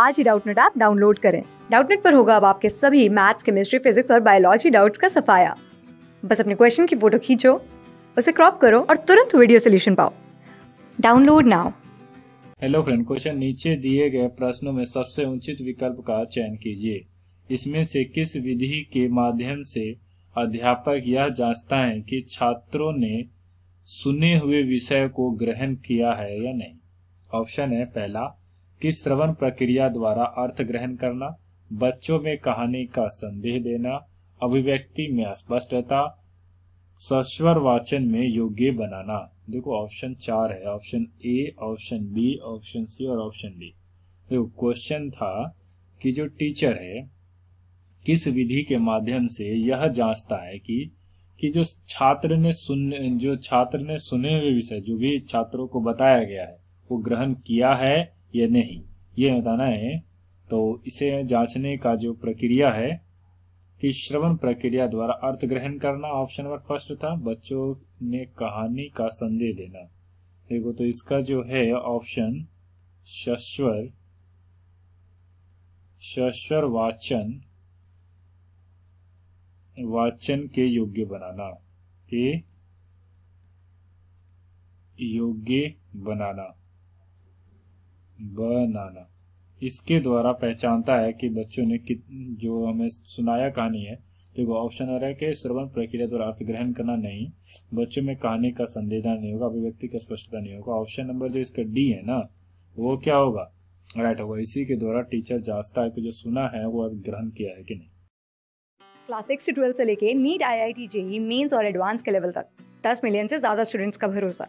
आज ही Doubtnut app download करें डाउटनेट पर होगा अब आपके सभी मैथ्स केमिस्ट्री फिजिक्स और बायोलॉजी डाउट्स का सफाया बस अपने क्वेश्चन की फोटो खींचो उसे क्रॉप करो और तुरंत वीडियो सोल्यूशन पाओ download now hello friend question नीचे दिए गए प्रश्नों में सबसे उचित विकल्प का चयन कीजिए इसमें से किस विधि के माध्यम से अध्यापक यह जांचता है कि छात्रों ने सुने हुए विषय को ग्रहण किया है या नहीं ऑप्शन है पहला कि श्रवण प्रक्रिया द्वारा अर्थ ग्रहण करना बच्चों में कहानी का संदेह देना अभिव्यक्ति में स्पष्टता सस्वर वाचन में योग्य बनाना देखो ऑप्शन चार है option A option B option C और ऑप्शन डी देखो क्वेश्चन था कि जो टीचर है किस विधि के माध्यम से यह जांचता है कि कि जो छात्र ने सुन जो छात्र ने सुने हुए विषय जो भी छात्रों को बताया गया है वो ग्रहण किया है ये नहीं ये बताना है तो इसे जांचने का जो प्रक्रिया है कि श्रवण प्रक्रिया द्वारा अर्थ ग्रहण करना ऑप्शन नंबर फर्स्ट था बच्चों ने कहानी का संदेह देना देखो तो इसका जो है ऑप्शन शश्वर शश्वर वाचन वाचन के योग्य बनाना के योग्य बनाना बनाना इसके द्वारा पहचानता है कि बच्चों ने कित जो हमें सुनाया कहानी है देखो ऑप्शन आ रहा है कि श्रवण प्रक्रिया द्वारा अर्थ ग्रहण करना नहीं बच्चों में कहानी का संदेहता नहीं होगा अभिव्यक्ति का स्पष्टता नहीं होगा ऑप्शन नंबर जो इसका डी है ना वो क्या होगा राइट होगा इसी के द्वारा टीचर जांचता है कि जो सुना है वो अर्थ ग्रहण किया है कि नहीं क्लास सिक्स से ट्वेल्थ से लेके NEET I I T JEE mains और एडवांस के लेवल तक दस मिलियन से ज्यादा स्टूडेंट्स का भरोसा